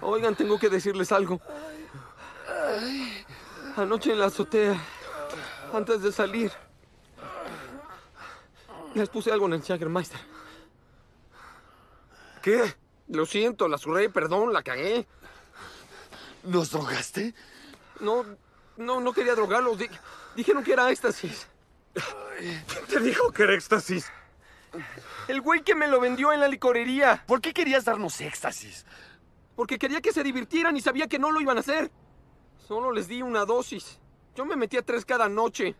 Oigan, tengo que decirles algo. Anoche en la azotea, antes de salir, les puse algo en el Jaggermeister. ¿Qué? Lo siento, la surré, perdón, la cagué. ¿Nos drogaste? No, no, no quería drogarlos. dijeron que era éxtasis. ¿Quién te dijo que era éxtasis? El güey que me lo vendió en la licorería. ¿Por qué querías darnos éxtasis? porque quería que se divirtieran y sabía que no lo iban a hacer. Solo les di una dosis. Yo me metía tres cada noche.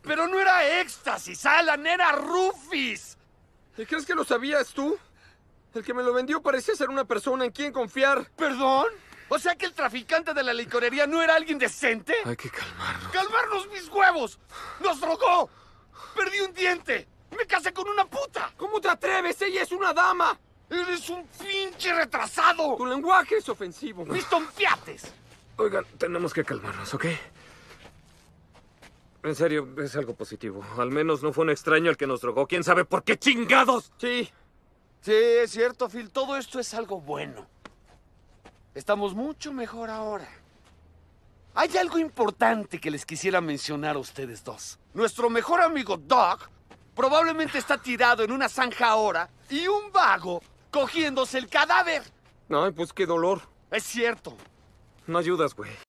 Pero no era éxtasis, Alan, era Rufis. ¿Y crees que lo sabías tú? El que me lo vendió parecía ser una persona en quien confiar. ¿Perdón? ¿O sea que el traficante de la licorería no era alguien decente? Hay que calmarnos. ¡Calmarnos mis huevos! ¡Nos drogó! ¡Perdí un diente! ¡Me casé con una puta! ¿Cómo te atreves? ¡Ella es una dama! ¡Eres un pinche retrasado! Tu lenguaje es ofensivo. ¡Mis Oigan, tenemos que calmarnos, ¿ok? En serio, es algo positivo. Al menos no fue un extraño el que nos drogó. ¿Quién sabe por qué chingados? Sí. Sí, es cierto, Phil. Todo esto es algo bueno. Estamos mucho mejor ahora. Hay algo importante que les quisiera mencionar a ustedes dos. Nuestro mejor amigo Doc probablemente está tirado en una zanja ahora y un vago cogiéndose el cadáver. Ay, pues qué dolor. Es cierto. No ayudas, güey.